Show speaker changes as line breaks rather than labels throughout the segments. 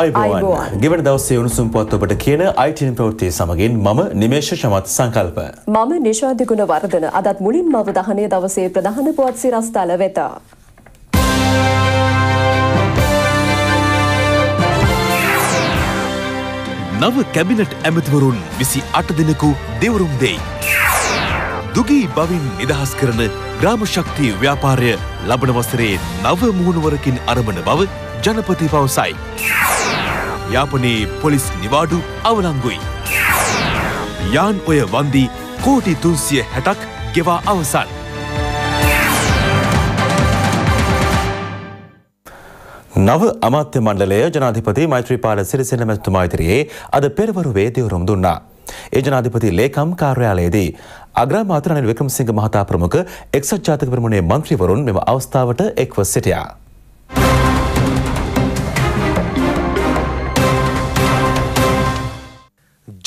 ආයබෝවන් ගෙවට දවසේ උණුසුම් පොත් ඔබට කියන අයිටන් ප්‍රවෘත්තිය සමගින් මම නිමේෂ ශමත් සංකල්ප.
මම නිශාධිගුණ වර්ධන අදත් මුලින් මව දහනය දවසේ ප්‍රධාන පුවත් සිරස්ථල වෙත.
නව කැබිනට් ඇමතිවරුන් විසි අට දෙනකු දෙවරුම් දෙයි. දුගී බවින් නිදහස් කරන ග්‍රාම ශක්තිය ව්‍යාපාරය ලබන වසරේ නව මුහුණුවරකින් අරඹන බව ජනපති පවසයි. යාපනයේ පොලිස් නිවාඩු අවලංගුයි. යාන් ඔය වන්දී කෝටි තුන්සිය හැටක් ගෙවා අවසන්. නව අමාත්‍ය මණ්ඩලය ජනාධිපති මෛත්‍රීපාල සිරිසෙන මැතුමා ඉදිරියේ අද පෙරවරුවේ දිවුරුම් දුන්නා. ඒ ජනාධිපති ලේකම් කාර්යාලයේදී අග්‍රාමාත්‍ය රනිල් වික්‍රමසිංහ මහතා ප්‍රමුඛ එක්සත් ජාතික පෙරමුණේ මන්ත්‍රීවරුන් මෙම අවස්ථාවට එක්ව සිටියා.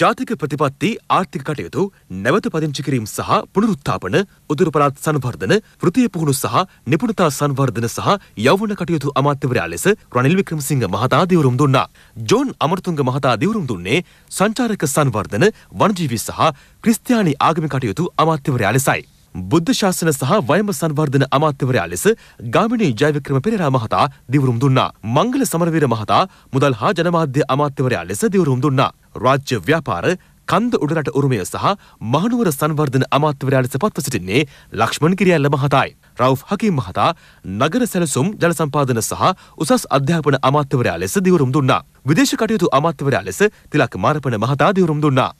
ජාතික ප්‍රතිපත්ති ආර්ථික කටයුතු නැවත පදිංචි කිරීම සහ පුනරුත්ථාපන උතුරුපළාත් සංවර්ධන වෘත්තීය පුහුණු සහ නිපුණතා සංවර්ධන සහ යෞවන කටයුතු අමාත්‍යවරයා ලෙස රනිල් වික්‍රමසිංහ මහතා දිවුරුම් දුන්නා. ජෝන් අමරතුංග මහතා දිවුරුම් දුන්නේ සංචාරක සංවර්ධන වනජීවී සහ ක්‍රිස්තියානි ආගමික කටයුතු අමාත්‍යවරයා ලෙසයි. බුද්ධ ශාසන සහ වයම සංවර්ධන අමාත්‍යවරයා ලෙස ගාමිණී ජයවික්‍රම පෙරේරා මහතා දිවුරුම් දුන්නා. මංගල සමරවීර මහතා මුදල් හා ජනමාධ්‍ය අමාත්‍යවරයා ලෙස දිවුරුම් දුන්නා. රාජ්‍ය ව්‍යාපාර කන්ද උඩරට උරුමය සහ මහනුවර සංවර්ධන අමාත්‍යවරයා ලෙස පත්ව සිටින්නේ ලක්ෂ්මන් කිරියල්ල මහතායි. රවුෆ් හකීම් මහතා නගර සැලසුම් ජල සම්පාදන සහ උසස් අධ්‍යාපන අමාත්‍යවරයා ලෙස දිවුරුම් දුන්නා. විදේශ කටයුතු අමාත්‍යවරයා ලෙස තිලක් මාරපන මහතා දිවුරුම් දුන්නා.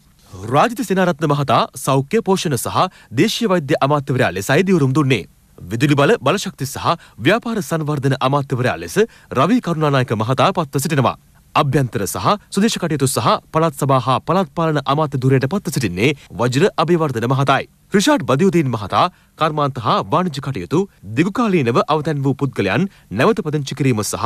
රාජිත සෙනාරත්න මහතා සෞඛ්‍ය පෝෂණ සහ දේශීය වෛද්‍ය අමාත්‍යවරයා ලෙසයි දියුරුම් දුන්නේ. විදුලි බල බලශක්ති සහ ව්‍යාපාර සංවර්ධන අමාත්‍යවරයා ලෙස රවී කරුණානායක මහතා පත්ව සිටිනවා. අභ්‍යන්තර සහ සුදේශ කටයුතු සහ පළාත් සභා හා පළාත් පාලන අමාත්‍ය ධුරයට පත්ව සිටින්නේ වජිර අභිවර්ධන මහතායි. රිෂාඩ් බදියුදීන් මහතා කර්මාන්ත හා වාණිජ්‍ය කටයුතු දිගුකාලීනව අවතැන් වූ පුද්ගලයන් නැවත පදිංචි කිරීම සහ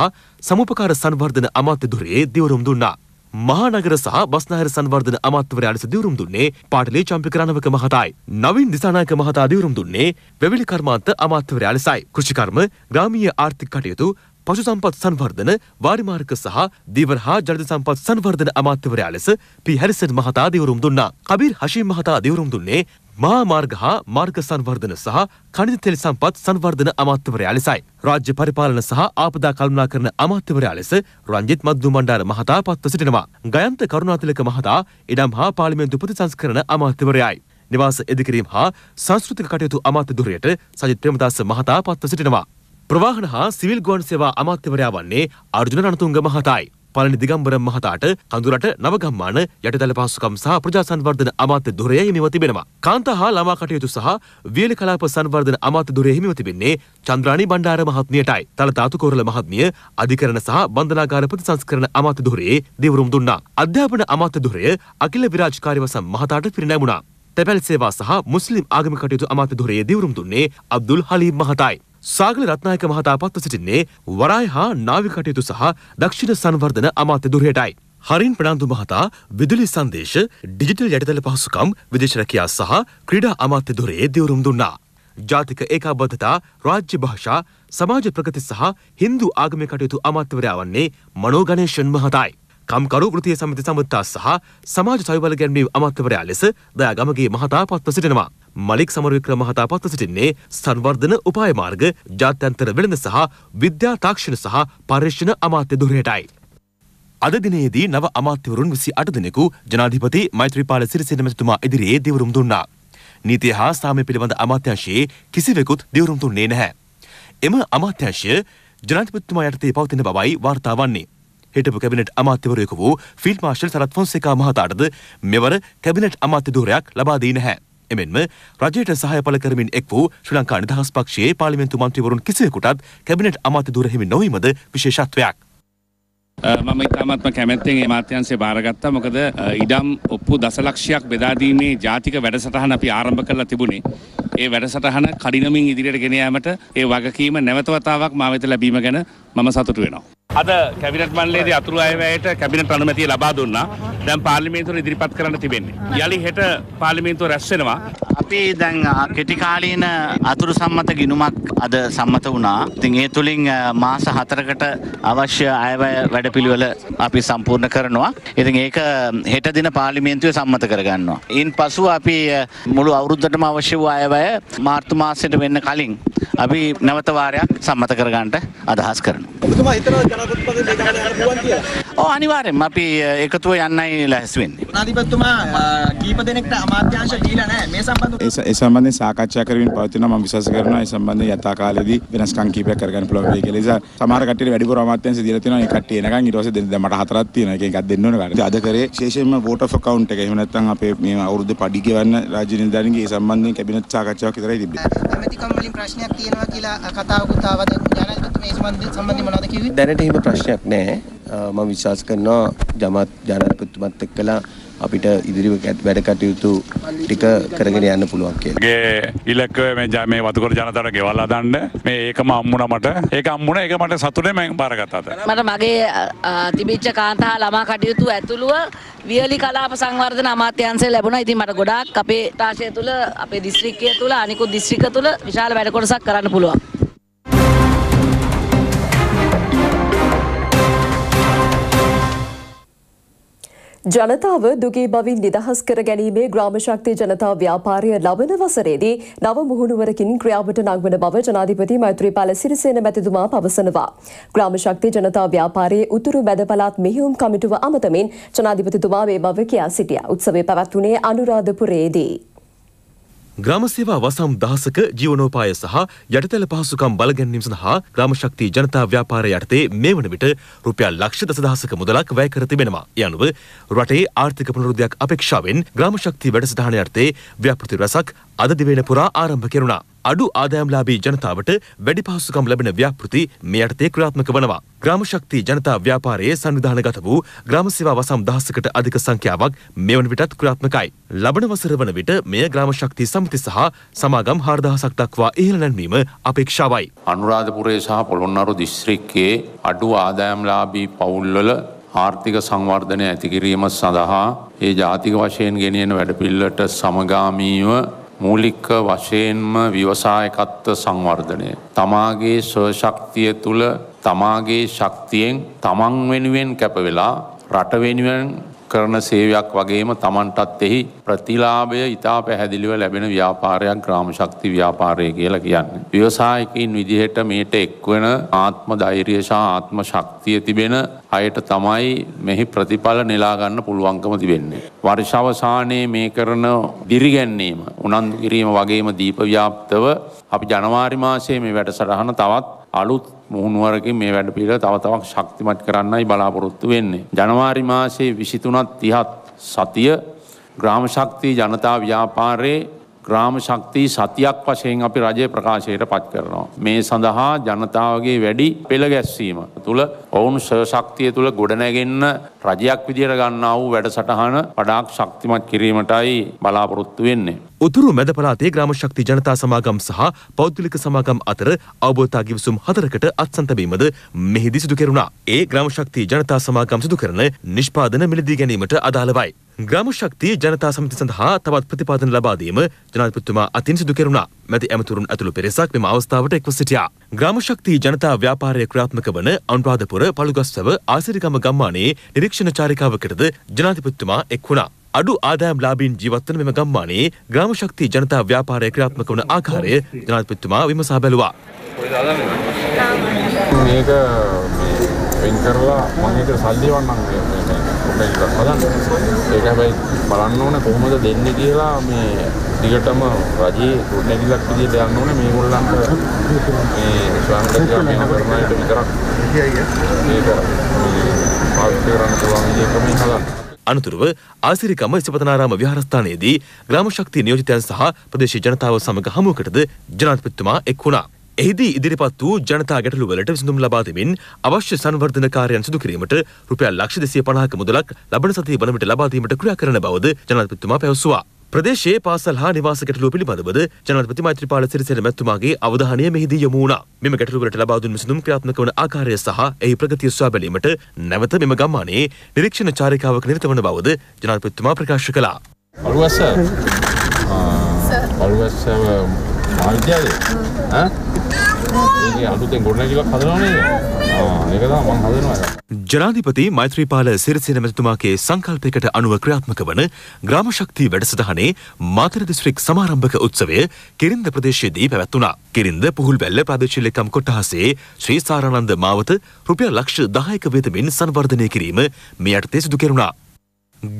සමුපකාර සංවර්ධන අමාත්‍ය ධුරයේ දිවුරුම් දුන්නා. මහානගර සහ බස්නාහිර සංවර්ධන අමාත්‍යවරයා ලෙස දිවුරුම් දුන්නේ පාටලේ චම්පිකරණවක මහතායි. නවින් දිසානායක මහතා දිවුරුම් දුන්නේ වෙවිලි කර්මාන්ත අමාත්‍යවරයා ලෙසයි. කෘෂිකර්ම, ග්‍රාමීය ආර්ථික කටයුතු, පශු සම්පත් සංවර්ධන, වාරිමාර්ග සහ දීවර හා ජලද සම්පත් සංවර්ධන අමාත්‍යවරයා ලෙස පී හැරිසන් මහතා දිවුරුම් දුන්නා. කබීර් හෂීම් මහතා දිවුරුම් දුන්නේ මාමාර්ග හා මාර්ග සංවර්ධන සහ කනිත තෙල් සම්පත් සංවර්ධන අමාත්‍යවරයා ලෙසයි. රාජ්‍ය පරිපාලන සහ ආපදා කළමනාකරණ අමාත්‍යවරයා ලෙස රංජිත් මද්දු මණ්ඩාර මහතා පත්ව සිටිනවා. ගයන්ත කරුණාතිලක මහතා ඉඩම් හා පාර්ලිමේන්තු ප්‍රතිසංස්කරණ අමාත්‍යවරයායි. නිවාස ඉදිකිරීම හා සංස්කෘතික කටයුතු අමාත්‍ය ධුරයට සජිත් ප්‍රේමදාස මහතා පත්ව සිටිනවා. ප්‍රවාහන හා සිවිල් ගුවන් සේවා අමාත්‍යවරයා වන්නේ අර්ජුන රණතුංග මහතායි. පලනි දිගම්බර මහතාට කඳුරට නවගම්මාන යටතල පහසුකම් සහ ප්‍රජා සංවර්ධන අමාත්‍ය දුරය හිමිව තිබෙනවා. කාන්තා හා ළමා කටයුතු සහ වියලි කලාප සංවර්ධන අමාත්‍ය දුරය හිමිව තිබෙන්නේ චන්ද්‍රානි බණ්ඩාර මහත්මියටයි. තල ධාතු කෝරළ මහත්මිය අධිකරණ සහ බන්ධනාගාර ප්‍රතිසංස්කරණ අමාත්‍ය දුරයේ දෙවරුම් දුන්නා. අධ්‍යාපන අමාත්‍ය දුරය අකිල විරාජ් කාර්යවසම් මහතාට පිරිනැමුණා. තැපැල් සේවා සහ මුස්ලිම් ආගම කටයුතු අමාත්‍ය දුරයේ දිවුරුම් දුන්නේ අබ්දුල් හලීම් මහතායි. සාගල රත්නායක මහතා පත්ව සිටින්නේ වරාය හා නාවික කටයුතු සහ දක්ෂිණ සංවර්ධන අමාත්‍ය දුරයටයි. හරින් ප්‍රනාන්දු මහතා විදුලි සංදේශ ඩිජිටල් යටිතල පහසුකම් විදේශ රැකියා සහ ක්‍රීඩා අමාත්‍ය දුරේ දියුරුම් දුන්නා. ජාතික ඒකාබද්ධතා රාජ්‍ය භාෂා සමාජ ප්‍රගති සහ හින්දු ආගමය කටයුතු අමාත්‍යවරයා වන්නේ මනෝගණේෂන් මහතායි. කම්කරු වෘතිය සමිති සම්බන්ධතා සහ සමාජ සවිබල ගැන්වීම් අමාත්‍යවරයා ලෙස දයාගමගේ මහතා පත්ව සිටිනවා. මලික් සමරවික්‍රම මහතා පත්ව සිටින්නේ සංවර්ධන උපාය මාර්ග ජාත්‍යන්තර වෙළඳ සහ විද්‍යා තාක්ෂණ සහ පර්යේෂණ අමාත්‍ය ධුරයටයි. අද දිනයේදී නව අමාත්‍යවරුන් 28 දෙනෙකු ජනාධිපති මෛත්‍රීපාල සිරිසේන මැතිතුමා ඉදිරියේ දෙවුරුම් දුන්නා. නීතිය හා සාමය පිළිබඳ අමාත්‍යංශයේ කිසිවෙකුත් දෙවුරුම් දුන්නේ නැහැ. එම අමාත්‍යංශය ජනාධිපතිතුමා යටතේ පවතින බවයි වාර්තා වන්නේ. හිටපු කැබිනට් අමාත්‍යවරයෙකු වූ ෆිල්ඩ් මාර්ෂල් සරත් ෆොන්සේකා මහතාටද මෙවර කැබිනට් අමාත්‍යධූරයක් ලබා දී නැහැ. එමෙන්ම රජයට සහය පළ කරමින් එක් වූ ශ්‍රී ලංකා නිදහස් පක්ෂයේ පාර්ලිමේන්තු මන්ත්‍රීවරුන් කිසිවෙකුටත් කැබිනට් අමාත්‍ය දුර හිමි නොවීමද විශේෂත්වයක්.
මම ඉතාමත්ම කැමැත්තෙන් ඒ මාත්‍යංශය භාරගත්තා මොකද ඉඩම් ඔප්පු දසලක්ෂයක් බෙදාදීමේ ජාතික වැඩසටහන අපි ආරම්භ කරලා තිබුණේ. ඒ වැඩසටහන කඩිනමින් ඉදිරියට ගෙන යාමට ඒ වගකීම නැවතවතාවක් මා වෙත ලැබීම ගැන මම සතුටු වෙනවා. අද කැබිනට් මණ්ඩලයේදී අතුරු අයවැයට කැබිනට් අනුමැතිය ලබා දුන්නා. දැන් පාර්ලිමේන්තුවට ඉදිරිපත් කරන්න තිබෙන්නේ. යලි හෙට
පාර්ලිමේන්තුව රැස් වෙනවා. අපි දැන් කෙටි කාලීන අතුරු සම්මත ගිණුමක් අද සම්මත වුණා. ඉතින් ඒ තුලින් මාස 4කට අවශ්‍ය අයවැය වැඩපිළිවෙල අපි සම්පූර්ණ කරනවා. ඉතින් ඒක හෙට දින පාර්ලිමේන්තුවේ සම්මත කරගන්නවා. ඊන් පසුව අපි මුළු අවුරුද්දටම අවශ්‍ය වූ අයවැය මාර්තු මාසයට වෙන්න කලින් අපි නැවත වාරයක් සම්මත කරගන්නට අදහස්
කරනවා.
ඔව් අනිවාර්යෙන්ම අපි එකතුව යන්නයි ලැහැස්ති වෙන්නේ.
අධිපතිතුමා කීප දෙනෙක්ට අමාත්‍යාංශ දීලා නැහැ මේ සම්බන්ධව.
ඒ සම්බන්ධයෙන් සාකච්ඡා කරමින් පවතිනවා මම විශ්වාස කරනවා ඒ සම්බන්ධයෙන් යථා කාලෙදී වෙනස්කම් කීපයක් කරගන්න පුළුවන් වෙයි කියලා. ඒ නිසා සමහර කට්ටියට වැඩිපුර අමාත්‍යාංශ දීලා තියෙනවා. ඒ කට්ටිය එනකන් ඊට පස්සේ දැන් මට හතරක් තියෙනවා. එක එකක් දෙන්න ඕන කාට. අද කරේ විශේෂයෙන්ම වෝට් ඔෆ් account එක. එහෙම නැත්නම් අපේ මේ අවුරුද්දේ පඩි ගෙවන්න රාජ්‍ය නිලධාරීන්ගේ ඒ සම්බන්ධයෙන් කැබිනට් සාකච්ඡාවක් ඉදරයි තිබ්බේ.
ඇමතිකම් වලින් ප්‍රශ්නයක් තියෙනවා කියලා කතාවකුත් ආවද ජනාධිපති මේ සම්බන්ධයෙන් මොනවද කිව්වේ
දැනට එහෙම ප්‍රශ්නයක් නැහැ මම
විශ්වාස කරනවා ජමාත් ජනාධිපතිතුමත් එක්කලා අපිට ඉදිරි වැඩ කටයුතු ටික කරගෙන යන්න පුළුවන් කියලා.
මගේ ඉලක්කය මේ මේ වතුකර ජනතාවට ගෙවල් හදන්න. මේ ඒකම අම්මුණා මට. ඒක අම්මුණා ඒක මට සතුටේ මම බාරගත්තා.
මට මගේ තිබිච්ච
කාන්තා ළමා කටයුතු ඇතුළුව වියලි කලාප සංවර්ධන අමාත්‍යාංශය ලැබුණා. ඉතින් මට ගොඩාක් අපේ තාක්ෂය තුළ අපේ දිස්ත්‍රික්කය තුළ අනිකුත් දිස්ත්‍රික්ක තුළ විශාල වැඩ කොටසක් කරන්න පුළුවන්. ජනතාව දුගේ බවින් නිදහස් කර ගැනීමේ ග්‍රාමශක්ති ජනතා ව්‍යාපාරය ලබන වසරේදී නව මුහුණුවරකින් ක්‍රියාවට නංවන බව ජනාධිපති මෛත්‍රීපාල සිරිසේන මැතිතුමා පවසනවා. ග්‍රාමශක්ති ජනතා ව්‍යාපාරයේ උතුරු මැද පළාත් මෙහියුම් කමිටුව අමතමින් ජනාධිපතිතුමා මේ බව කියා සිටියා. උත්සවය පැවැත්වුණේ අනුරාධපුරයේදී.
ග්‍රාමසේවා වසම් දහසක ජීවනෝපාය සහ යටතල පහසුකම් බලගැන්වීම සඳහා ග්‍රාමශක්ති ජනතා ව්‍යාපාරය යටතේ මේ වන විට රුපියල් ලක්ෂ දසදහසක මුදලක් වැය කර තිබෙනවා. ඒ අනුව රටේ ආර්ථික පුනරුද්ධයක් අපේක්ෂාවෙන් ග්‍රාමශක්ති වැඩසටහන යටතේ ව්‍යාපෘති රැසක් අද දිවයින පුරා ආරම්භ කෙරුණා. අඩු ආදායම්ලාබී ජනතාවට වැඩි පහසුකම් ලැබෙන ව්‍යාපෘති මේ යටතේ ක්‍රියාත්මක වනවා. ග්‍රාම ශක්ති ජනතා ව්‍යාපාරයේ සංවිධානගත වූ ග්‍රාම සේවා වසම් දහසකට අධික සංඛ්‍යාවක් මෙවන විටත් ක්‍රියාත්මකයි. ලබන වසර වන විට මෙය ග්‍රාම ශක්ති සමිති සහ සමාගම් 4000ක් දක්වා ඉහළ නැන්වීම අපේක්ෂාවයි.
අනුරාධපුරයේ සහ පොළොන්නරු දිස්ත්‍රික්කයේ අඩු ආදායම්ලාභී පවුල්වල ආර්ථික සංවර්ධනය ඇතිකිරීම සඳහා ඒ ජාතික වශයෙන් ගෙනියන වැඩපිල්ලට සමගාමීව මූලික වශයෙන්ම විවසායකත්ව සංවර්ධනය. තමාගේ ස්වශක්තිය තුළ තමාගේ ශක්තියෙන් තමන් වෙනුවෙන් කැපවෙලා රට වෙනුවෙන් කරන සේවයක් වගේම තමන්ටත් එහි ප්‍රතිලාභය ඉතා පැහැදිලිව ලැබෙන ව්‍යාපාරයක් ග්‍රාමශක්ති ව්‍යාපාරය කියලා කියන්න. ව්‍යවසායකින් විදිහට මේට එක්වෙන ආත්ම ධෛර්යශා ආත්ම ශක්තිය තිබෙන අයට තමයි මෙහි ප්‍රතිඵල නෙලාගන්න පුළුවන්කම තිබෙන්නේ. වර්ෂවසානයේ මේ කරන දිරිගැන්නීම උනන්දු කිරීම වගේම දීපව්‍යාප්තව අපි ජනවාරි මාසයේ මේ වැඩසටහන තවත් අලුත් මුහුණුවරකින් මේ වැඩ පිළිවෙල තව තවත් ශක්තිමත් කරන්නයි බලාපොරොත්තු වෙන්නේ. ජනවාරි මාසයේ 23ත් 30ත් සතිය ග්‍රාම ශක්තිය ජනතා ව්‍යාපාරයේ ග්‍රාම ශක්තිී සතියක් වශයෙන් අපි රජය ප්‍රකාශයට පත් කරනවා. මේ සඳහා ජනතාවගේ වැඩි පෙළ ගැස්වීම. තුළ ඔවුන් ශෂක්තිය තුළ ගොඩනැගෙන්න්න රජයක් විදිර ගන්නා වූ වැඩසටහන පඩාක් ශක්තිමත් කිරීමටයි බලාපොරොත්තු වෙන්නේ.
උතුරු මැද පලාතේ ග්‍රාම ශක්ති ජනතා සමාගම් සහ පෞද්ගලික සමාගම් අතර අවබෝධතා ගිවිසුම් හතරකට අත්සන්තබීමද මෙහිදි සිදු කෙරුණා. ඒ ග්‍රාම ශක්ති ජනතා සමාගම් සිදු කරන නිෂ්පාදන මිලදී ගැනීමට අදාළවයි. ග්‍රාම ශක්තිය ජනතා සමිති සඳහා තවත් ප්‍රතිපාදන ලබා දීම ජනාධිපතිතුමා අතින් සිදු කෙරුණා. මැති ඇමතුරුන් ඇතුළු පෙරෙසක් මෙම අවස්ථාවට එක්ව සිටියා. ග්‍රාම ශක්තිය ජනතා ව්‍යාපාරය ක්‍රියාත්මක වන අනුරාධපුර පළුගස්සව ආසිරිගම ගම්මානයේ නිරීක්ෂණ චාරිකාවකටද ජනාධිපතිතුමා එක් වුණා. අඩු ආදායම් ලාභීන් ජීවත්වන මෙම ගම්මානයේ ග්‍රාම ශක්තිය ජනතා ව්‍යාපාරය ක්‍රියාත්මක වන ආකාරය ජනාධිපතිතුමා විමසා බැලුවා.
මේක වෙන් කරලා මම හිතේ සල්ලි වන්නම් හොඳ එකක් හදන්න ඒක හැබැයි බලන්න ඕනේ කොහොමද දෙන්නේ කියලා මේ දිගටම රජයේ ගොඩනැගිල්ලක් විදිහට යන්න ඕනේ මේගොල්ලන්ට මේ ස්වාමීන් වහන්සේලා විතරක් ඒක පාවිච්චි කරන්න පුළුවන් විදිහට මේ හදන්න
අනතුරුව ආසිරිකම ඉස්පතනාරාම විහාරස්ථානයේදී ග්‍රාම ශක්තිය නියෝජිතයන් සහ ප්‍රදේශීය ජනතාව සමග හමුවකටද ජනාධිපතිතුමා එක් වුණා. එහිදී ඉදිරිපත් වූ ජනතා ගැටලුවලට විසඳුම් ලබා දෙමින් අවශ්‍ය සංවර්ධන කාර්යයන් සිදු කිරීමට රුපියල් ලක්ෂ දෙසිය පණහක මුදලක් ලබන සතිය වන විට ලබා දීමට ක්‍රියා කරන බවද ජනාධිපතිතුමා පැවසුවා. ප්‍රදේශයේ පාසල් හා නිවාස ගැටලුව පිළිබඳවද ජනාධිපති මෛත්‍රීපාල සිරිසේන මැතිතුමාගේ අවධානය මෙහිදී යොමු වුණා. මෙම ගැටලුවලට ලබා දුන් විසඳුම් ක්‍රියාත්මක වන ආකාරය සහ එහි ප්‍රගතිය සොයා බැලීමට නැවත මෙම ගම්මානයේ නිරීක්ෂණ චාරිකාවක් නිරත වන බවද ජනාධිපතිතුමා ප්‍රකාශ කළා. අලුවස
අලුවස මාධ්‍යයේ ඉතින් අලුතෙන් ගොඩනැගිල්ලක් හදනවනේ. ආ ඒක තමයි මම හදනවා. ජනාධිපති
මෛත්‍රීපාල සිරිසේන මැතිතුමාගේ සංකල්පයකට අනුව ක්‍රියාත්මක වන ග්‍රාම ශක්තිය වැඩසටහනේ මාතර දිස්ත්‍රික් සමාරම්භක උත්සවය කිරින්ද ප්‍රදේශයේදී පැවැත්වුණා. කිරින්ද පුහුල්බැල්ල ප්‍රාදේශීය ලේකම් කොට්ටාසේ ශ්‍රී සාරානන්ද මාවත රුපියල් ලක්ෂ 10ක වේතමින් සංවර්ධනය කිරීම මේ යටතේ සිදු කෙරුණා.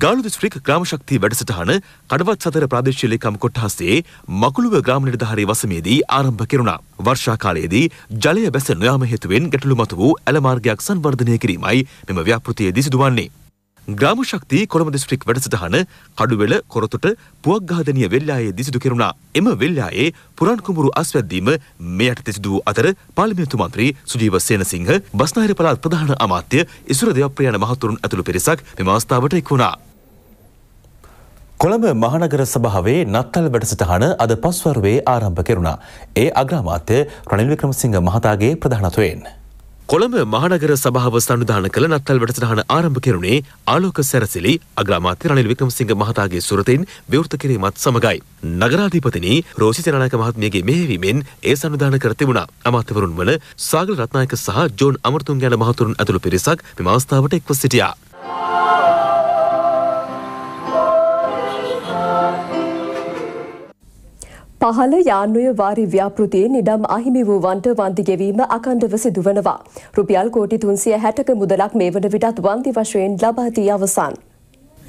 ගාලු දිස්ත්‍රික් ග්‍රාම ශක්තිය වැඩසටහන කඩවත් සතර ප්‍රාදේශීය ලේකම් කොට්ටහසේ මකුළුව ග්‍රාම නිලධාරී වසමේදී ආරම්භ කෙරුණා. වර්ෂා කාලයේදී ජලය බැස නොයාම හේතුවෙන් ගැටලු මතු වූ ඇල මාර්ගයක් සංවර්ධනය කිරීමයි මෙම ව්‍යාපෘතියේදී සිදුවන්නේ. ග්‍රාම ශක්තිය කොළඹ දිස්ත්‍රික් වැඩසටහන කඩුවෙල කොරතුට පුවක්ඝාතනීය වෙල්ලායේ දිසිදු කෙරුණා. එම වෙල්ලායේ පුරාණ කුඹුරු අස්වැද්දීම මෙයට තිසිදු වූ අතර පාර්ලිමේන්තු මන්ත්‍රී සුජීව සේනසිංහ, බස්නාහිර පළාත් ප්‍රධාන අමාත්‍ය ඉසුර දේවප්‍රියාන මහතුරුන් ඇතුළු පිරිසක් මෙම අවස්ථාවට එක් වුණා. කොළඹ මහනගර සභාවේ නත්තල් වැඩසටහන අද පස්වරුවේ ආරම්භ කෙරුණා. ඒ අග්‍රාමාත්‍ය රනිල් වික්‍රමසිංහ මහතාගේ ප්‍රධානත්වයෙන්. කොළඹ මහනගර සභාව සඳුදාන කළ නත්තල් වැඩසටහන ආරම්භ කෙරුණේ ආලෝක සැරසිලි අග්‍රාමාත්‍ය රනිල් වික්‍රමසිංහ මහතාගේ සුරතෙන් විවෘත කිරීමත් සමගයි. නගරාධිපතිනි රෝෂි සේනානායක මහත්මියගේ මෙහෙවීමෙන් ඒ සඳුදාන කර තිබුණා. අමාත්‍යවරුන් වන සාගල රත්නායක සහ ජෝන් අමරතුංග යන මහතුරුන් ඇතුළු පිරිසක් මෙම අවස්ථාවට එක්ව සිටියා.
පහළ යාන්නුය වාරි ව්‍යාපෘතියෙන් ඉඩම් අහිමි වූවන්ට වන්දි ගෙවීම අකණ්ඩව සිදුවනවා. රුපියල් කෝටි තුන්සිය හැටක මුදලක් මේ වන විටත් වන්දි වශයෙන් ලබාදී අවසන්.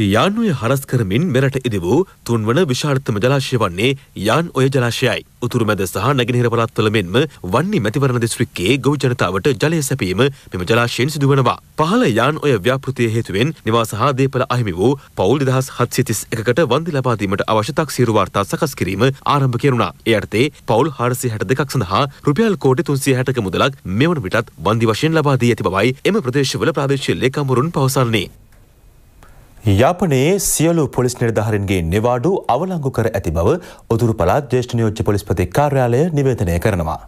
යානුවය හරස් කරමින් මෙරට ඉදි වූ තුන්වන විශාර්ථම ජලාශය වන්නේ යාන් ඔය ජලාශයයි. උතුරු මැද සහ නැගෙනහිර පළාත්වල මෙන්ම වන්නේ මැතිවරණ දිස්ත්‍රික්කයේ ගොව් ජනතාවට ජලය සැපීම මෙම ජලාශයෙන් සිදුවනවා. පහළ යාන් ඔය ව්‍යාපෘතිය හේතුවෙන් නිවාස හා දේපල අහිමි වූ පවුල් දෙදහස් හත්සිතිස් එකකට වන්දි ලබාදීමට අවශ්‍ය තක්සීරු වාර්තා සකස් කිරීම ආරම්භ කෙරුණා. ඒ අර්ථේ පවුල් හාරසි හැට දෙකක් සඳහා රුපියල් කෝටි තුන්සිය හැටක මුදලක් මෙවන විටත් වන්දි වශයෙන් ලබා දී ඇති බවයි එම ප්‍රදේශවල ප්‍රාදේශීය ලේකම්වරුන් පවසන්නේ. යාපනයේ සියලු පොලිස් නිර්ධාරන්ගේ නිවාඩු අවලංගු කර ඇති බව උතුරු පළාත් ජේෂ්ඨ නියෝජ්‍ය පොලිස්පති කාර්යාලය නිවේදනය කරනවා.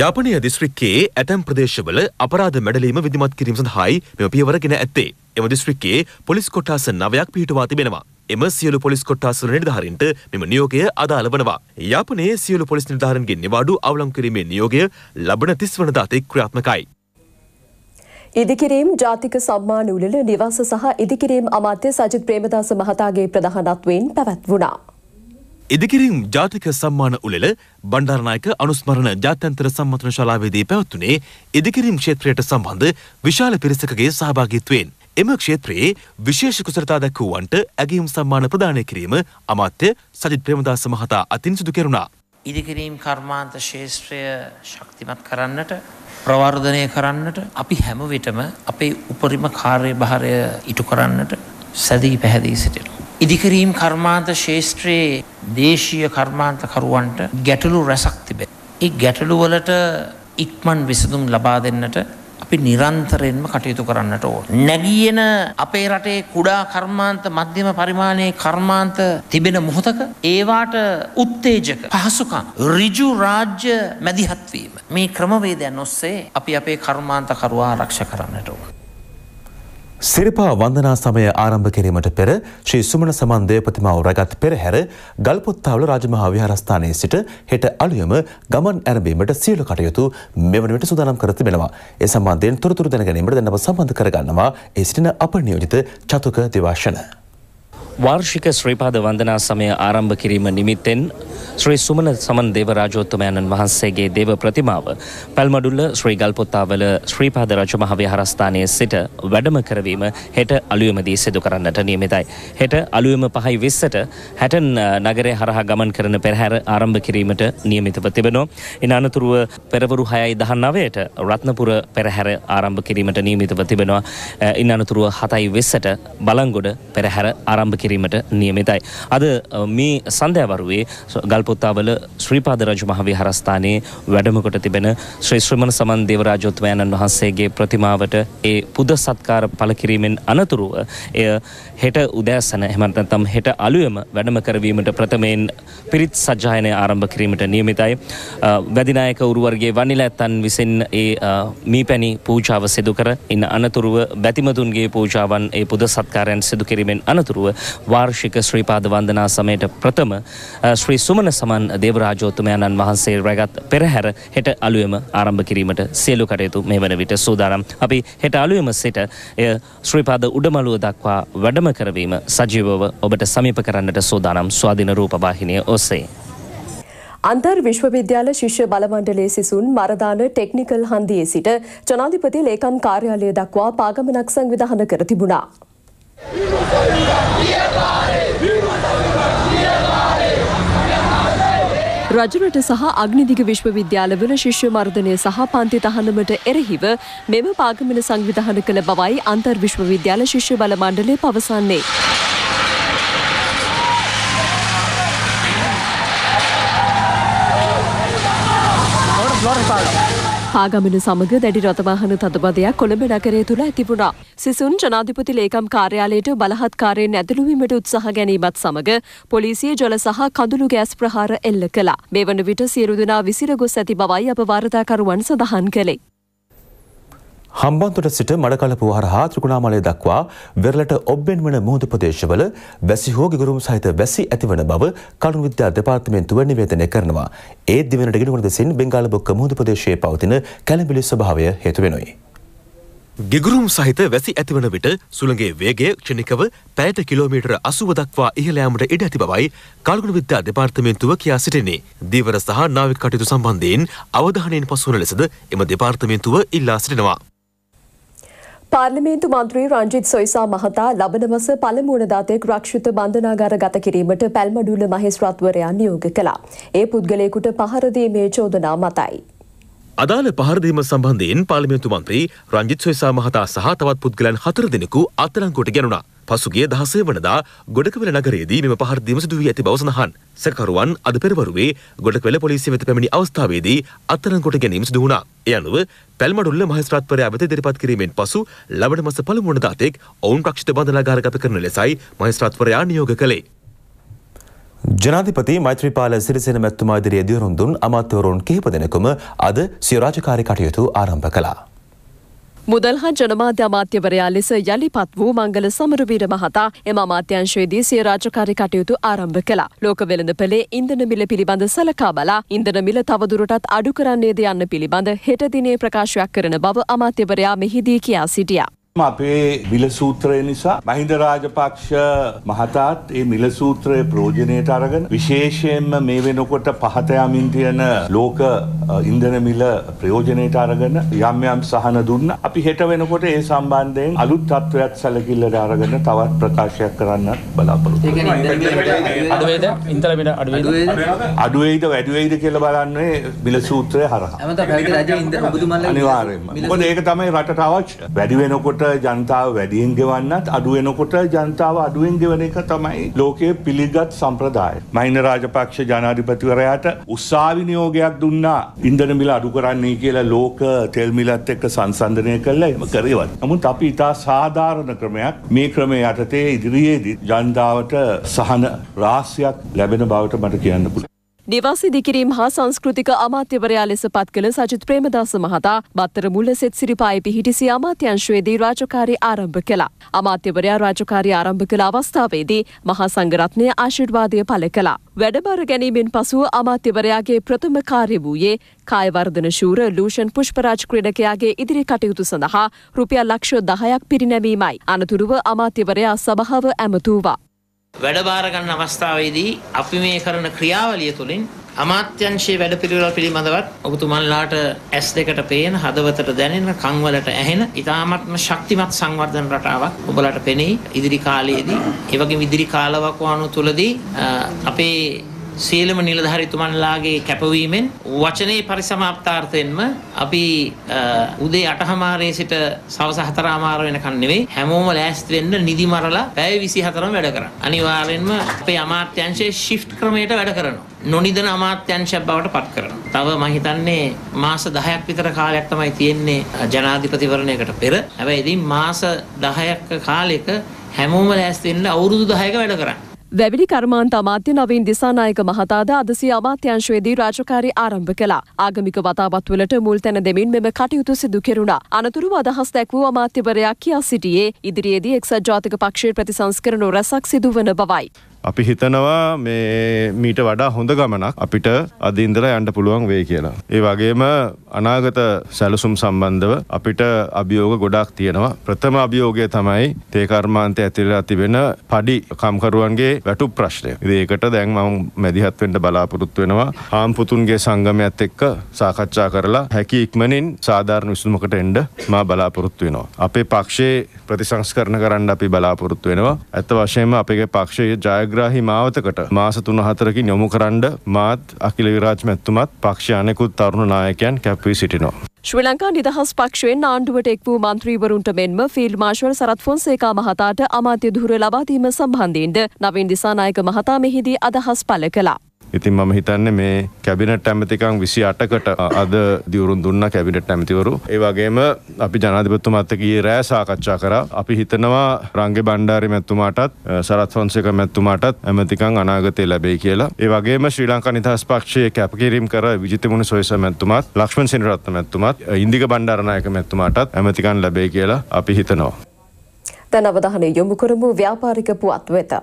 යාපනය දිස්ත්‍රික්කයේ ඇතැම් ප්‍රදේශවල අපරාධ මැඩලීම විදිමත් කිරීම සඳහායි මෙම පියවරගෙන ඇත්තේ. එම දිස්ත්‍රික්කයේ පොලිස් කොට්ටාස නවයක් පිහිටුවා තිබෙනවා. එම සියලු පොලිස් කොට්ටාසල නිර්ධාරින්ට මෙම නියෝගය අදාළ වනවා. යාපනයේ සියලු පොලිස් නිර්ධාරන්ගේ නිවාඩු අවලං කිරීමේ නියෝගය ලබන තිස් වනදාතෙක් ක්‍රියාත්මකයි.
ඉදිකිරීම් ජාතික සම්මාන උළෙල නිවාස සහ ඉදිකිරීම් අමාත්‍ය සජිත් ප්‍රේමදාස මහතාගේ ප්‍රධානත්වයෙන් පැවැත්වුණා.
ඉදිකිරීම් ජාතික සම්මාන උළෙල බණ්ඩාරනායක අනුස්මරණ ජාත්‍යන්තර සම්මතන ශාලාවේදී පැවැත්වුණේ ඉදිකිරීම් ක්ෂේත්‍රයට සම්බන්ධ විශාල පිරිසකගේ සහභාගිත්වයෙන්. එම ක්ෂේත්‍රයේ විශේෂ කුසලතා දැක්වූවන්ට ඇගීම් සම්මාන ප්‍රදානය කිරීම අමාත්‍ය සජිත් ප්‍රේමදාස මහතා අතින් සිදු කෙරුණා.
ඉදිකිරීම් කර්මාන්ත ශේෂත්‍රය ශක්තිමත් කරන්නට ප්‍රවර්ධනය කරන්නට අපි හැම විටම අපේ උපරිම කාර්යභාරය ඉටු කරන්නට සැදී පැහැදී සිටින. ඉදිකිරීම් කර්මාන්ත ශේෂත්‍රයේ දේශීය කර්මාන්තකරුවන්ට ගැටලු රැසක් තිබේ. ඒ ගැටලුවලට ඉක්මන් විසඳුම් ලබා දෙන්නට අපි නිරන්තරයෙන්ම කටයුතු කරන්නට ඕන. නැගියන අපේ රටේ කුඩා කර්මාන්ත මධ්‍යම පරිමාණයේ කර්මාන්ත තිබෙන මොහොතක ඒවාට උත්තේජක පහසුකම් ඍජු රාජ්‍ය මැදිහත් වීම මේ ක්‍රමවේදයන් ඔස්සේ අපි අපේ කර්මාන්ත කරුවා ආරක්ෂා කරන්නට ඕන.
සිරිපා වන්දනා සමය ආරම්භ කිරීමට පෙර ශ්‍රී සුමන සමන් දේවපතිමාව රැගත් පෙරහැර ගල්පොත්තාවල රාජමහා විහාරස්ථානයේ සිට හෙට අලුයම ගමන් ඇරඹීමට සියලු කටයුතු මෙවන විට සූදානම් කර තිබෙනවා. ඒ සම්බන්ධයෙන් තොරතුරු දැනගැනීමට දැන් අප සම්බන්ධ කරගන්නවා ඒ සිටින අප නියෝජිත චතුක දිවාෂණ.
වාර්ෂික ශ්‍රීපාද වන්දනා සමය ආරම්භ කිරීම නිමිත්තෙන් ශ්‍රී සුමන සමන් දේවරාජෝත්තමයන්න් වහන්සේගේ දේව ප්‍රතිමාව පැල්මඩුල්ල ශ්‍රී ගල්පොත්තාවල ශ්‍රීපාද රජමහ විහාරස්ථානයේ සිට වැඩම කරවීම හෙට අලුයමදී සිදු කරන්නට නියමිතයි. හෙට අලුයම පහයි විස්සට හැටන් නගරය හරහා ගමන් කරන පෙරහැර ආරම්භ කිරීමට නියමිතව තිබෙනවා. එන අනතුරුව පෙරවරු හයයි දහන්නවයට රත්නපුර පෙරහැර ආරම්භ කිරීමට නියමිතව තිබෙනවා. ඉන් අනතුරුව හතයි වෙස්සට බලංගොඩ පෙරහැර ආරම්භ කිරීම කිරීමට නියමිතයි. අද මේ සන්දෑවරුවේ ගල්පොත්තාවල ශ්‍රීපාද රජ මහවිහාරස්ථානයේ වැඩමකොට තිබෙන ශ්‍රී ශ්‍රමණ සමන් දේවරාජෝත්මයන්න් වහන්සේගේ ප්‍රතිමාවට ඒ පුද සත්කාර පළ කිරීමෙන් අනතුරුව එය හෙට උදෑසන එහෙමත් නැත්නම් හෙට අලුයම වැඩම කරවීමට ප්‍රථමයෙන් පිරිත් සජ්ජායනය ආරම්භ කිරීමට නියමිතයි. වැදිනායක උරුවර්ගේ වනිල ඇත්තන් විසින් ඒ මීපැණි පූජාව සිදු කර ඉන් අනතුරුව බැතිමතුන්ගේ පූජාවන් ඒ පුද සත්කාරයන් සිදු කිරීමෙන් අනතුරුව වාර්ෂික ශ්‍රීපාද වන්දනා සමයට ප්‍රථම ශ්‍රී සුමන සමන් දේවරාජෝතුමයන්න් වහන්සේ රැගත් පෙරහැර හෙට අලුයම ආරම්භ කිරීමට සියලු කටයුතු මේ වන විට සූදානම්. අපි හෙට අලුයම සිට එය ශ්‍රීපාද උඩමළුව දක්වා වැඩම කරවීම සජීවව ඔබට සමීප කරන්නට සූදානම් ස්වාධින රූපවාහිනිය ඔස්සේ.
අන්තර් විශ්වවිද්‍යාල ශිෂ්‍ය බලමණ්ඩලයේ සිසුන් මරදාන ටෙක්නිකල් හන්දියේ සිට ජනාධිපති ලේකම් කාර්යාලය දක්වා පාගමනක් සංවිධාන කර තිබුණා. රජරට සහ අග්නිදිග විශ්වවිද්‍යාලවල ශිෂ්‍ය මර්ධනය සහ පන්ති තහනමට එරහිව මෙම පාගමන සංවිධාන කළ බවයි අන්තර් විශ්වවිද්‍යාල ශිෂ්‍ය බල මණ්ඩලය පවසන්නේ.
Flores Pablo.
ආගමන සමග දැඩි රථවාහන තදබදයක් කොළඹ නගරය තුළ ඇතිබුණා. සිසුන් ජනාධිපති ලේකම් කාර්යාලයට බලහත්කාරයෙන් ඇදළුවීමට උත්සාහ ගැනීමත් සමග පොලිසිය ජල සහ කඳුළු ගෑස් ප්‍රහාර එල්ල කළා. මේ වන විට සියලු දෙනා විසිර ගොස් ඇති බවයි අප වාර්තාකරුවන් සඳහන් කළේ.
හම්බන්තොට සිට මඩකලපු හරහා ත්‍රිකුණාමලය දක්වා වෙරළට ඔබ්බෙන් වන මුහුදු ප්‍රදේශවල වැසි හෝ ගිගුරුම් සහිත වැසි ඇතිවන බව කලුණු විද්‍යා දෙපාර්තමේන්තුව නිවේදනය කරනවා. ඒ දිවෙනට ගෙනවන දෙසින් බෙංගාල බොක්ක මුහුදු ප්‍රදේශයේ පවතින කැළඹිලි ස්වභාවය හේතු වෙනුයි. ගිගුරුම් සහිත වැසි ඇතිවන විට සුළඟේ වේගය ක්ෂණිකව පැයට කිලෝමීටර 80 දක්වා ඉහළ යාමට ඉඩ ඇති බවයි කල්ගුණ විද්‍යා දෙපාර්තමේන්තුව කියා සිටින්නේ. දීවර සහ නාවික කටයුතු සම්බන්ධයෙන් අවධානයෙන් පසු වන ලෙසද එම දෙපාර්තමේන්තුව ඉල්ලා සිටිනවා.
පාර්ලිමේන්තු මන්ත්‍රී රංජිත් සොයිසා මහතා ලබන මස පළමු වනදාතෙක් රක්ෂිත බන්ධනාගාර ගත කිරීමට පැල්මඩුල්ල මහේස්ත්‍රාත්වරයා නියෝග කළා. ඒ පුද්ගලයෙකුට පහර දීමේ චෝදනා මතයි.
අදාළ පහරදීම සම්බන්ධයෙන් පාර්ලිමේන්තු මන්ත්‍රී රංජිත් සොයසා මහතා සහ තවත් පුද්ගලයන් හතර දෙනෙකු අත්අඩංගුවට ගැනුණා. පසුගිය දහසේ වනදා ගොඩකවැල නගරයේදී මෙම පහරදීම සිදු වී ඇති බව සඳහන්. සැකකරුවන් අද පෙරවරුවේ ගොඩකවැල පොලිසිය වෙත පැමිණි අවස්ථාවේදී අත්අඩංගුවට ගැනීම සිදු වුණා. ඒ අනුව පැල්මඩුල්ල මහේස්ත්‍රාත්වරයා වෙත ඉදිරිපත් කිරීමෙන් පසු ලබන මස පළමු වනදා තෙක් ඔවුන් රක්ෂිත බන්ධනාගාරගත කරන ලෙසයි මහේස්ත්‍රාත්වරයා නියෝග කළේ. ජනාධිපති මෛත්‍රීපාල සිරිසෙන මැත්තුමා ඉදිරියේ දියුරුන්දුන් අමාත්‍යවරුන් කිහිප දෙනෙකුම අද සිය රාජකාරී කටයුතු ආරම්භ කළා.
මුදල් හා ජනමාධ්‍ය අමාත්‍යවරයා ලෙස යළිපත් වූ මංගල සමරවීර මහතා එම අමාත්‍යංශයේදී සිය රාජකාරී කටයුතු ආරම්භ කළා. ලෝක වෙළඳපලේ ඉන්ධන මිල පිළිබඳ සලකා බලා ඉන්ධන මිල තවදුරටත් අඩු කරන්නේද යන්න පිළිබඳ හෙට දිනේ ප්‍රකාශයක් කරන බව අමාත්‍යවරයා මෙහිදී කියා සිටියා.
අපේ මිලසූත්‍රය නිසා මහින්ද රාජපක්ෂ මහතාත් ඒ මිලසූත්‍රය ප්‍රෝජනයට අරගෙන විශේෂයෙන්ම මේ වෙනකොට පහතයමින් තියෙන ලෝක ඉන්දන මිල ප්‍රයෝජනයට අරගෙන යම් යම් සහන දුන්න අපි හෙට වෙනකොට ඒ සම්බන්ධයෙන් අලුත් තත්ත්වයක් සැලකිල්ලට අරගෙන තවත් ප්‍රකාශයක් කරන්න බලාපොරොත්තු අඩුවේද වැඩුවේද කියලා බලන්නේ මිලසූත්‍රය හරහා අනිවාර්යෙන්ම මොකද ඒක තමයි රටට අවශ්‍ය වැඩි වෙනකොට එනකොට ජනතාව වැඩියෙන් ගෙවන්නත් අඩු වෙනකොට ජනතාව අඩුවෙන් ගෙවන එක තමයි ලෝකයේ පිළිගත් සම්ප්‍රදාය. මහින්ද රාජපක්ෂ ජනාධිපතිවරයාට උස්සාවි නියෝගයක් දුන්නා ඉන්ධන මිල අඩු කරන්නේ කියලා ලෝක තෙල් මිලත් එක්ක සංසන්දනය කළා එම කරේවත්. නමුත් අපි ඉතා සාධාරණ ක්‍රමයක් මේ ක්‍රමය යටතේ ඉදිරියේදී ජනතාවට සහන රාශියක් ලැබෙන බවට මට කියන්න පුළුවන්.
නිවාසි දිකිරීම් හා සංස්කෘතික අමාත්‍යවරයා ලෙස පත් කළ සජිත් ප්‍රේමදාස මහතා බත්තර මුල්ල සෙත් සිරිපායේ පිහිටි සිය අමාත්‍යංශයේදී රාජකාරී ආරම්භ කළා. අමාත්‍යවරයා රාජකාරී ආරම්භ කළ අවස්ථාවේදී මහා සංඝරත්නය ආශිර්වාදය පළ කළා. වැඩබාර ගැනීමෙන් පසුව අමාත්‍යවරයාගේ ප්‍රථම කාර්ය වූයේ කායවර්ධන ශූර ලූෂන් පුෂ්පරාජ් ක්‍රීඩකයාගේ ඉදිරි කටයුතු සඳහා රුපියල් ලක්ෂ දහයක් පිරිනැවීමයි. අනතුරුව අමාත්‍යවරයා සභාව ඇමතූවා.
වැඩබාර ගන්න අවස්ථාවේදී අපි මේ කරන ක්‍රියාවලිය තුළින් අමාත්‍යංශයේ වැඩපිළිවෙල පිළිබඳවත් ඔබතුමන්ලාට ඇස් දෙකට පේන හදවතට දැනෙන කන්වලට ඇහෙන ඉතාමත්ම ශක්තිමත් සංවර්ධන රටාවක් ඔබලාට පෙනෙයි ඉදිරි කාලයේදී ඒ වගේම ඉදිරි කාලවකවානුව තුලදී අපේ සියලුම නිලධාරිතුමන්ලාගේ කැපවීමෙන් වචනේ පරිසමාප්තාර්ථයෙන්ම අපි උදේ අටහමාරයේ සිට සවස හතරමාර වෙනකන් නෙවෙයි හැමෝම ලෑස්ති වෙන්න නිදි මරලා පැය 24ම වැඩ කරන්න. අනිවාර්යෙන්ම අපේ අමාත්‍යංශයේ shift ක්‍රමයට වැඩ කරනවා. නොනිදන අමාත්‍යංශයක් බවට පත් කරනවා. තව මම හිතන්නේ මාස 10ක් විතර කාලයක් තමයි තියෙන්නේ ජනාධිපතිවරණයකට පෙර. හැබැයි ඉතින් මාස 10ක කාලෙක හැමෝම ලෑස්ති වෙන්න අවුරුදු 10ක වැඩ කරන්න.
වැවිලි කර්මාන්ත අමාත්‍ය නවීන් දිසානායක මහතාද අද සිය අමාත්‍යංශයේදී රාජකාරී ආරම්භ කළා. ආගමික වතාවත්වලට මුල් තැන දෙමින් මෙම කටයුතු සිදු කෙරුණා. අනතුරුව අදහස් දැක් වූ අමාත්‍යවරයා කියා සිටියේ ඉදිරියේදී එක්සත් ජාතික පක්ෂයේ ප්‍රතිසංස්කරණ රැසක් සිදු වන බවයි.
අපි හිතනවා මේ මීට වඩා හොඳ ගමනක් අපිට අදින්දර යන්න පුළුවන් වේ කියලා. ඒ වගේම අනාගත සැලසුම් සම්බන්ධව අපිට අභියෝග ගොඩක් තියෙනවා. ප්‍රථම අභියෝගය තමයි තේ කර්මාන්තය ඇතුළේ තිබෙන පඩි කම්කරුවන්ගේ වැටුප් ප්‍රශ්නය. ඉතින් ඒකට දැන් මම මැදිහත් වෙන්න බලාපොරොත්තු වෙනවා. හාම්පුතුන්ගේ සංගමයත් එක්ක සාකච්ඡා කරලා හැකි ඉක්මනින් සාධාරණ විසඳුමකට එන්න මා බලාපොරොත්තු වෙනවා. අපේ පක්ෂයේ ප්‍රතිසංස්කරණ කරන්න අපි බලාපොරොත්තු වෙනවා. ඇත්ත වශයෙන්ම අපේ පක්ෂයේ ජය ජයග්‍රාහි මාවතකට මාස තුන හතරකින් යොමු කරන්න මාත් අකිල විරාජ් මැත්තුමත් පක්ෂ අනෙකුත් තරුණ නායකයන් කැප්වී සිටිනවා.
ශ්‍රී ලංකා නිදහස් පක්ෂයෙන් ආණ්ඩුවට එක් වූ මන්ත්‍රීවරුන්ට මෙන්ම ෆීල්ඩ් මාර්ෂල් සරත් ෆොන්සේකා මහතාට අමාත්‍ය ධුර ලබා දීම සම්බන්ධයෙන්ද නවීන් දිසානායක මහතා මෙහිදී අදහස් පළ කළා.
ඉතින් මම හිතන්නේ මේ කැබිනට් ඇමතිකම් 28කට අද දිවුරුම් දුන්නා කැබිනට් ඇමතිවරු. ඒ වගේම අපි ජනාධිපතිතුමාත් එක්ක ඊයේ රෑ සාකච්ඡා කරා. අපි හිතනවා රංගේ බණ්ඩාරි මැතිතුමාටත් සරත් ෆොන්සේක මැතිතුමාටත් ඇමතිකම් අනාගතේ ලැබෙයි කියලා. ඒ වගේම ශ්‍රී ලංකා නිදහස් පක්ෂයේ කැපකිරීම කර විජිතමුණ සොයස මැතිතුමාත්, ලක්ෂ්මන් සෙනරත්න මැතිතුමාත්, ඉන්දික බණ්ඩාරනායක මැතිතුමාටත් ඇමතිකම් ලැබෙයි කියලා අපි හිතනවා.
දැන් අවධානය යොමු කරමු ව්‍යාපාරික පුවත් වෙත.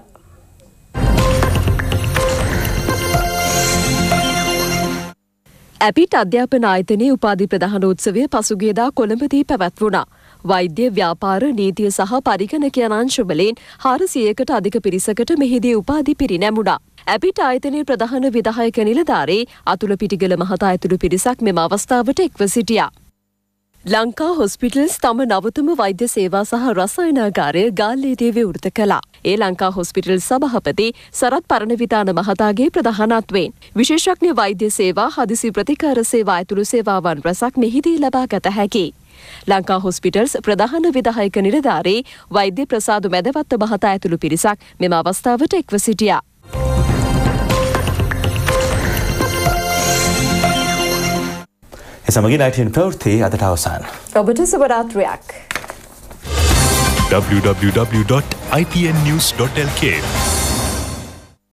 ඇපිට අධ්‍යාපන ආයතනයේ උපාධි ප්‍රධානෝත්සවය පසුගියදා කොළඹදී පැවැත්වුණා. වෛද්‍ය ව්‍යාපාර නීතිය සහ පරිගණක යන අංශවලින් හාරසියකට අධික පිරිසකට මෙහිදී උපාධි පිරිනැමුණා. ඇපිට ආයතනයේ ප්‍රධාන විධායක නිලධාරී අතුල පිටිගල මහතා ඇතුළු පිරිසක් මෙම අවස්ථාවට එක්ව සිටියා. ලංකා හොස්පිටල්ස් තම නවතම වෛද්‍ය සේවා සහ රසායනාගාරය ගාල්ලේදී විවෘත කළා. ඒ ලංකා හොස්පිටල් සභහපති සරත් පරණවිතාන මහතාගේ ප්‍රධානත්වයෙන්. විශේෂඥ වෛද්‍ය සේවා හදිසි ප්‍රතිකාර සේවා ඇතුළු සේවාවන් රසක් මෙහිදී ලබා ගත හැකි. ලංකා හොස්පිටල්ස් ප්‍රධාන විදායක නිලධාරී වෛද්‍ය ප්‍රසාදු මැදවත්ත මහතා ඇතුළු පිරිසක් මෙම අවස්ථාවට එක්ව සිටියා.
එසමගින් අයිටන් ප්‍රවෘත්ති අදට අවසාන්.
ඔබට සුබරාත්‍රයක්.
www.ipnnews.lk